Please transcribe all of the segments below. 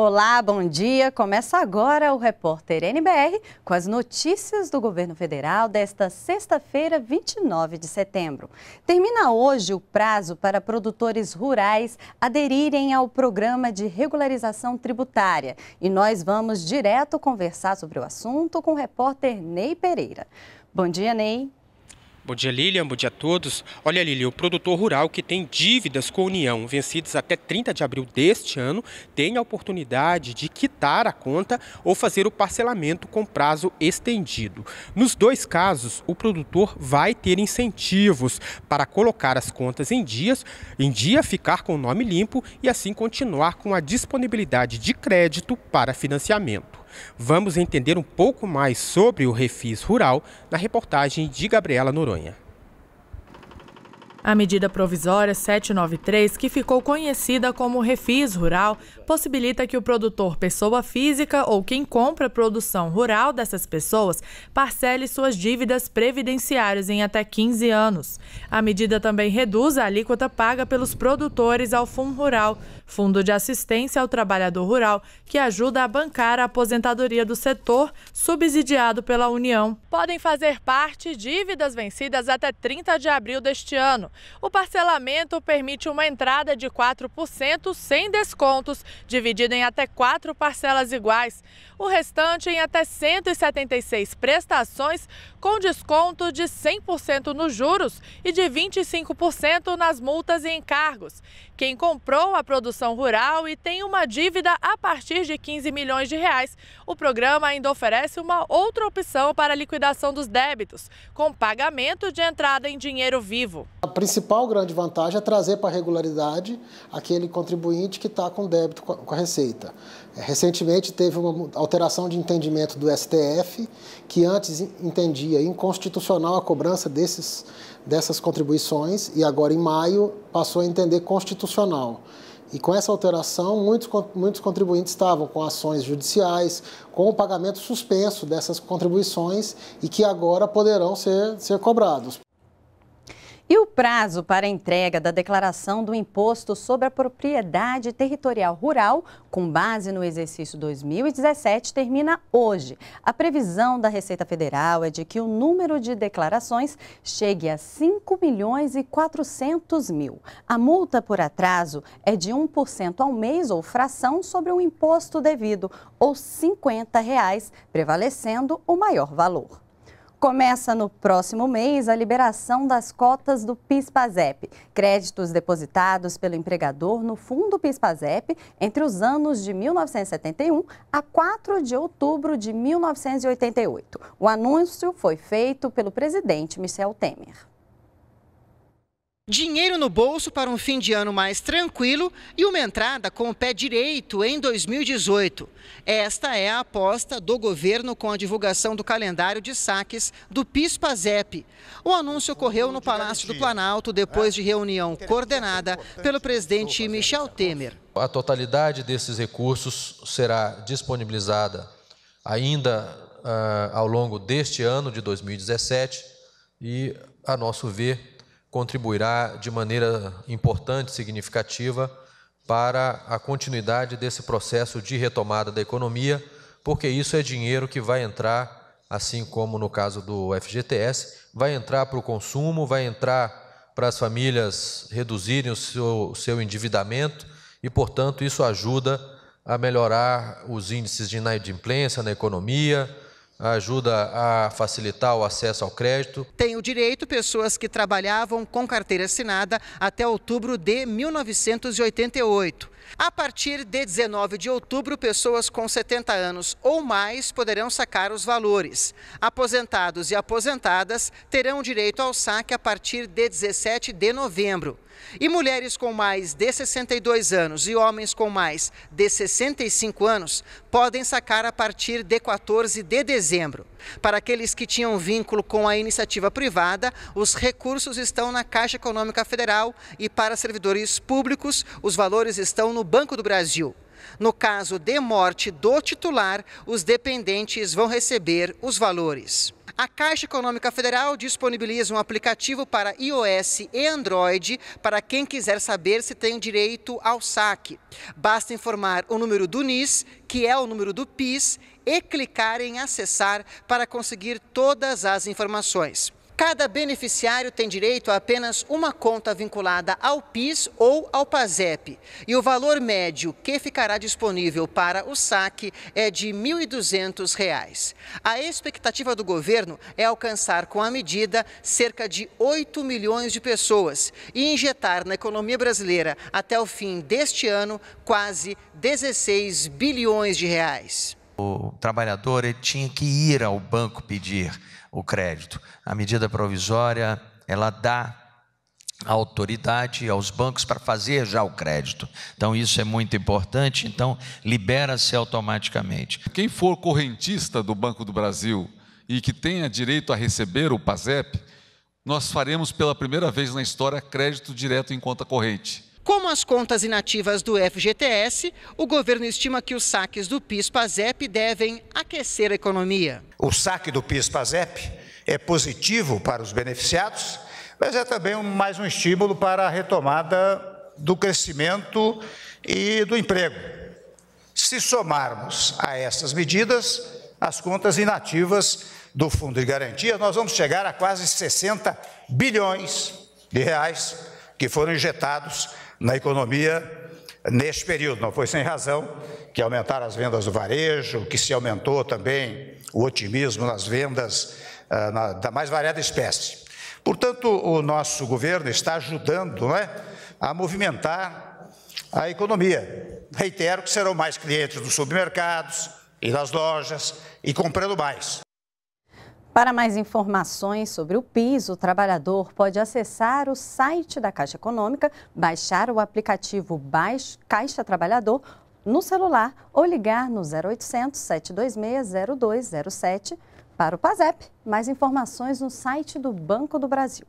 Olá, bom dia. Começa agora o repórter NBR com as notícias do governo federal desta sexta-feira, 29 de setembro. Termina hoje o prazo para produtores rurais aderirem ao programa de regularização tributária e nós vamos direto conversar sobre o assunto com o repórter Ney Pereira. Bom dia, Ney. Bom dia, Lilian. Bom dia a todos. Olha, Lilian, o produtor rural que tem dívidas com a União vencidas até 30 de abril deste ano tem a oportunidade de quitar a conta ou fazer o parcelamento com prazo estendido. Nos dois casos, o produtor vai ter incentivos para colocar as contas em dias, em dia ficar com o nome limpo e assim continuar com a disponibilidade de crédito para financiamento. Vamos entender um pouco mais sobre o refis rural na reportagem de Gabriela Noronha. A medida provisória 793, que ficou conhecida como refis rural, possibilita que o produtor, pessoa física ou quem compra produção rural dessas pessoas, parcele suas dívidas previdenciárias em até 15 anos. A medida também reduz a alíquota paga pelos produtores ao Fundo Rural, Fundo de Assistência ao Trabalhador Rural, que ajuda a bancar a aposentadoria do setor, subsidiado pela União. Podem fazer parte dívidas vencidas até 30 de abril deste ano o parcelamento permite uma entrada de 4% sem descontos, dividido em até quatro parcelas iguais. O restante em até 176 prestações, com desconto de 100% nos juros e de 25% nas multas e encargos. Quem comprou a produção rural e tem uma dívida a partir de 15 milhões de reais, o programa ainda oferece uma outra opção para a liquidação dos débitos, com pagamento de entrada em dinheiro vivo principal grande vantagem é trazer para a regularidade aquele contribuinte que está com débito com a Receita. É, recentemente teve uma alteração de entendimento do STF, que antes entendia inconstitucional a cobrança desses, dessas contribuições e agora em maio passou a entender constitucional. E com essa alteração, muitos, muitos contribuintes estavam com ações judiciais, com o pagamento suspenso dessas contribuições e que agora poderão ser, ser cobrados. E o prazo para entrega da declaração do Imposto sobre a Propriedade Territorial Rural, com base no exercício 2017, termina hoje. A previsão da Receita Federal é de que o número de declarações chegue a 5 milhões e 400 mil. A multa por atraso é de 1% ao mês ou fração sobre o imposto devido, ou R$ 50, reais, prevalecendo o maior valor. Começa no próximo mês a liberação das cotas do PIS/PASEP, créditos depositados pelo empregador no fundo PIS/PASEP entre os anos de 1971 a 4 de outubro de 1988. O anúncio foi feito pelo presidente Michel Temer. Dinheiro no bolso para um fim de ano mais tranquilo e uma entrada com o pé direito em 2018. Esta é a aposta do governo com a divulgação do calendário de saques do PIS-PASEP. O anúncio ocorreu no Palácio do Planalto depois de reunião coordenada pelo presidente Michel Temer. A totalidade desses recursos será disponibilizada ainda uh, ao longo deste ano de 2017 e, a nosso ver, contribuirá de maneira importante, significativa, para a continuidade desse processo de retomada da economia, porque isso é dinheiro que vai entrar, assim como no caso do FGTS, vai entrar para o consumo, vai entrar para as famílias reduzirem o seu, seu endividamento e, portanto, isso ajuda a melhorar os índices de inadimplência na economia, ajuda a facilitar o acesso ao crédito. Tem o direito pessoas que trabalhavam com carteira assinada até outubro de 1988. A partir de 19 de outubro, pessoas com 70 anos ou mais poderão sacar os valores. Aposentados e aposentadas terão direito ao saque a partir de 17 de novembro. E mulheres com mais de 62 anos e homens com mais de 65 anos podem sacar a partir de 14 de dezembro. Para aqueles que tinham vínculo com a iniciativa privada, os recursos estão na Caixa Econômica Federal e para servidores públicos, os valores estão no Banco do Brasil. No caso de morte do titular, os dependentes vão receber os valores. A Caixa Econômica Federal disponibiliza um aplicativo para iOS e Android para quem quiser saber se tem direito ao saque. Basta informar o número do NIS, que é o número do PIS, e clicar em acessar para conseguir todas as informações. Cada beneficiário tem direito a apenas uma conta vinculada ao PIS ou ao PASEP. E o valor médio que ficará disponível para o saque é de R$ 1.200. A expectativa do governo é alcançar com a medida cerca de 8 milhões de pessoas e injetar na economia brasileira até o fim deste ano quase 16 bilhões de reais o trabalhador ele tinha que ir ao banco pedir o crédito. A medida provisória, ela dá a autoridade aos bancos para fazer já o crédito. Então isso é muito importante, então libera-se automaticamente. Quem for correntista do Banco do Brasil e que tenha direito a receber o PASEP, nós faremos pela primeira vez na história crédito direto em conta corrente. Como as contas inativas do FGTS, o governo estima que os saques do PIS-PASEP devem aquecer a economia. O saque do PIS-PASEP é positivo para os beneficiados, mas é também mais um estímulo para a retomada do crescimento e do emprego. Se somarmos a essas medidas as contas inativas do Fundo de Garantia, nós vamos chegar a quase 60 bilhões de reais que foram injetados na economia neste período. Não foi sem razão que aumentaram as vendas do varejo, que se aumentou também o otimismo nas vendas ah, na, da mais variada espécie. Portanto, o nosso governo está ajudando é, a movimentar a economia. Reitero que serão mais clientes dos supermercados e das lojas e comprando mais. Para mais informações sobre o PIS, o trabalhador pode acessar o site da Caixa Econômica, baixar o aplicativo Caixa Trabalhador no celular ou ligar no 0800 726 0207 para o PASEP. Mais informações no site do Banco do Brasil.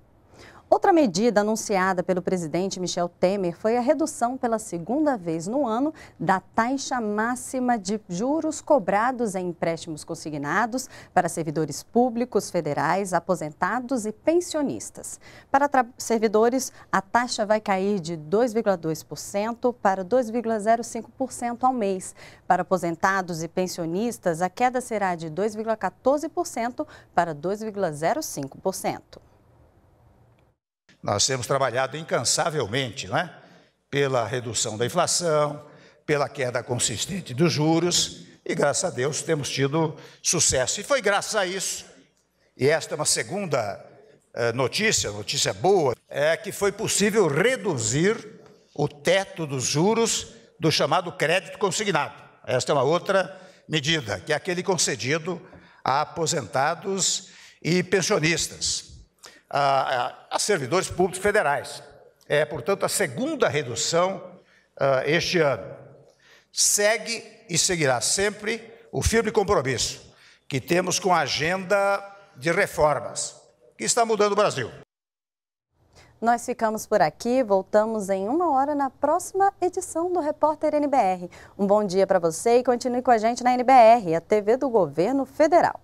Outra medida anunciada pelo presidente Michel Temer foi a redução pela segunda vez no ano da taxa máxima de juros cobrados em empréstimos consignados para servidores públicos federais, aposentados e pensionistas. Para servidores, a taxa vai cair de 2,2% para 2,05% ao mês. Para aposentados e pensionistas, a queda será de 2,14% para 2,05%. Nós temos trabalhado incansavelmente não é? pela redução da inflação, pela queda consistente dos juros, e graças a Deus temos tido sucesso. E foi graças a isso, e esta é uma segunda eh, notícia, notícia boa, é que foi possível reduzir o teto dos juros do chamado crédito consignado. Esta é uma outra medida, que é aquele concedido a aposentados e pensionistas a, a, servidores públicos federais. É, portanto, a segunda redução ah, este ano. Segue e seguirá sempre o firme compromisso que temos com a agenda de reformas que está mudando o Brasil. Nós ficamos por aqui, voltamos em uma hora na próxima edição do Repórter NBR. Um bom dia para você e continue com a gente na NBR, a TV do Governo Federal.